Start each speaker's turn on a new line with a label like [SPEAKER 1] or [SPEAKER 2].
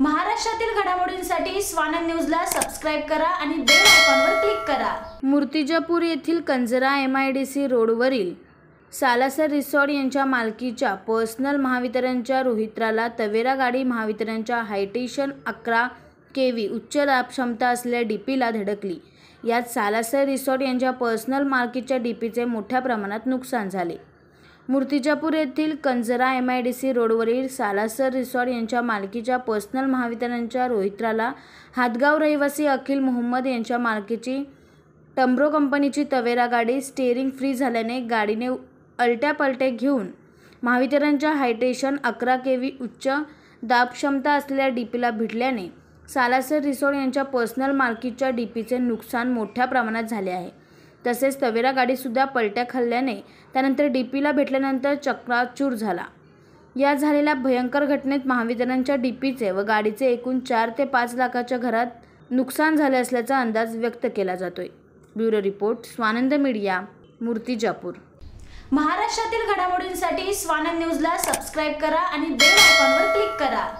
[SPEAKER 1] महाराष्ट्रातील घडामोडींसाठी स्वानंद न्यूजला सबस्क्राईब करा आणि बेल आयकॉनवर क्लिक करा
[SPEAKER 2] मूर्तिजापूर येथील Kanjara M I D C रोडवरील सालासर रिसॉर्ट यांच्या मालकीच्या पर्सनल महावितरणच्या रोहित्राला तवेरा गाडी महावितरणच्या हायटेशन अकरा के व्ही उच्च दाब क्षमता असलेल्या डी पीला धडकली यात सालासर रिसॉर्ट यांच्या पर्सनल मालकीच्या डी पीचे मोठ्या प्रमाणात नुकसान झाले मूर्तिजापूर येथील Kanjara M I D C रोडवरील सालासर रिसॉर्ट यांच्या मालकीच्या पर्सनल महावितरणच्या रोहित्राला हातगाव रहिवासी अखिल मोहम्मद यांच्या मालकीची टम्ब्रो कंपनीची तवेरा गाडी स्टेअरिंग फ्री झाल्याने गाडीने पलटे घेऊन महावितरणच्या हायटेशन अकरा के व्ही उच्च दाब क्षमता असलेल्या डीपीला भिडल्याने सालासर रिसोड यांच्या पर्सनल मालकीच्या डीपीचे नुकसान मोठ्या प्रमाणात झाले आहे तसेच तवेरा गाडीसुद्धा पलट्या खाल्ल्याने त्यानंतर डी पीला भेटल्यानंतर चक्राचूर झाला या झालेल्या भयंकर घटनेत महावितरणच्या डी पीचे व गाडीचे एकूण चार ते पाच लाखाच्या घरात नुकसान झाले असल्याचा अंदाज व्यक्त केला जातोय bureau report Swanand media Murtijapur
[SPEAKER 1] महाराष्ट्रातील घडामोडींसाठी स्वानंद न्यूजला सबस्क्राईब करा आणि बेल आयकॉनवर क्लिक करा